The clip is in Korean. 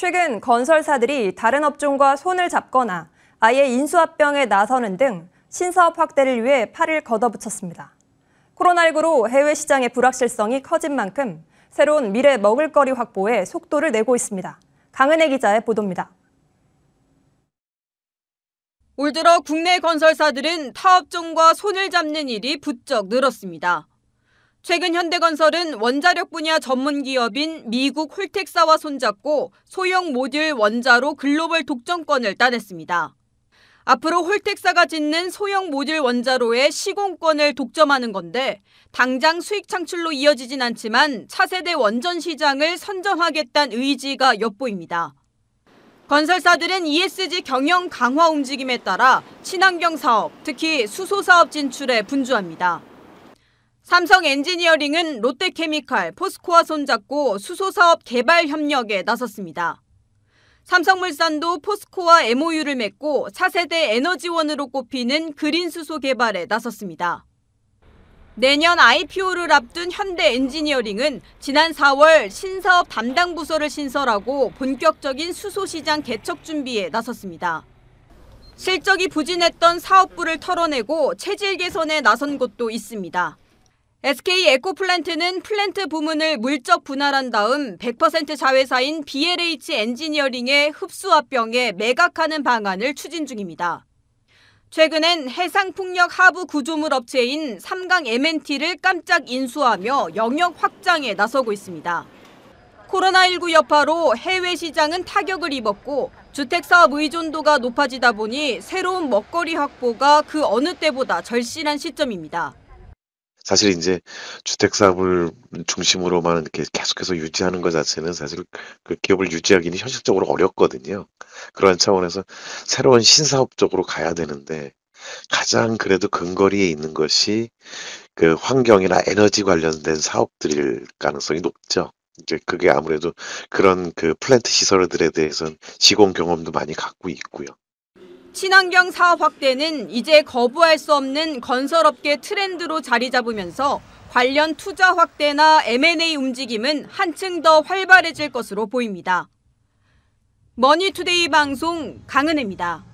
최근 건설사들이 다른 업종과 손을 잡거나 아예 인수합병에 나서는 등 신사업 확대를 위해 팔을 걷어붙였습니다. 코로나19로 해외 시장의 불확실성이 커진 만큼 새로운 미래 먹을거리 확보에 속도를 내고 있습니다. 강은혜 기자의 보도입니다. 올 들어 국내 건설사들은 타업종과 손을 잡는 일이 부쩍 늘었습니다. 최근 현대건설은 원자력 분야 전문 기업인 미국 홀텍사와 손잡고 소형 모듈 원자로 글로벌 독점권을 따냈습니다. 앞으로 홀텍사가 짓는 소형 모듈 원자로의 시공권을 독점하는 건데 당장 수익 창출로 이어지진 않지만 차세대 원전 시장을 선점하겠다는 의지가 엿보입니다. 건설사들은 ESG 경영 강화 움직임에 따라 친환경 사업, 특히 수소 사업 진출에 분주합니다. 삼성 엔지니어링은 롯데케미칼, 포스코와 손잡고 수소사업 개발 협력에 나섰습니다. 삼성물산도 포스코와 MOU를 맺고 차세대 에너지원으로 꼽히는 그린 수소 개발에 나섰습니다. 내년 IPO를 앞둔 현대 엔지니어링은 지난 4월 신사업 담당 부서를 신설하고 본격적인 수소 시장 개척 준비에 나섰습니다. 실적이 부진했던 사업부를 털어내고 체질 개선에 나선 곳도 있습니다. SK 에코플랜트는 플랜트 부문을 물적 분할한 다음 100% 자회사인 BLH 엔지니어링의 흡수합병에 매각하는 방안을 추진 중입니다. 최근엔 해상풍력 하부 구조물 업체인 삼강 MNT를 깜짝 인수하며 영역 확장에 나서고 있습니다. 코로나19 여파로 해외 시장은 타격을 입었고 주택사업 의존도가 높아지다 보니 새로운 먹거리 확보가 그 어느 때보다 절실한 시점입니다. 사실 이제 주택 사업을 중심으로만 이렇게 계속해서 유지하는 것 자체는 사실 그 기업을 유지하기는 현실적으로 어렵거든요. 그런 차원에서 새로운 신사업 쪽으로 가야 되는데 가장 그래도 근거리에 있는 것이 그 환경이나 에너지 관련된 사업들일 가능성이 높죠. 이제 그게 아무래도 그런 그 플랜트 시설들에 대해서는 시공 경험도 많이 갖고 있고요. 친환경 사업 확대는 이제 거부할 수 없는 건설업계 트렌드로 자리 잡으면서 관련 투자 확대나 M&A 움직임은 한층 더 활발해질 것으로 보입니다. 머니투데이 방송 강은혜입니다.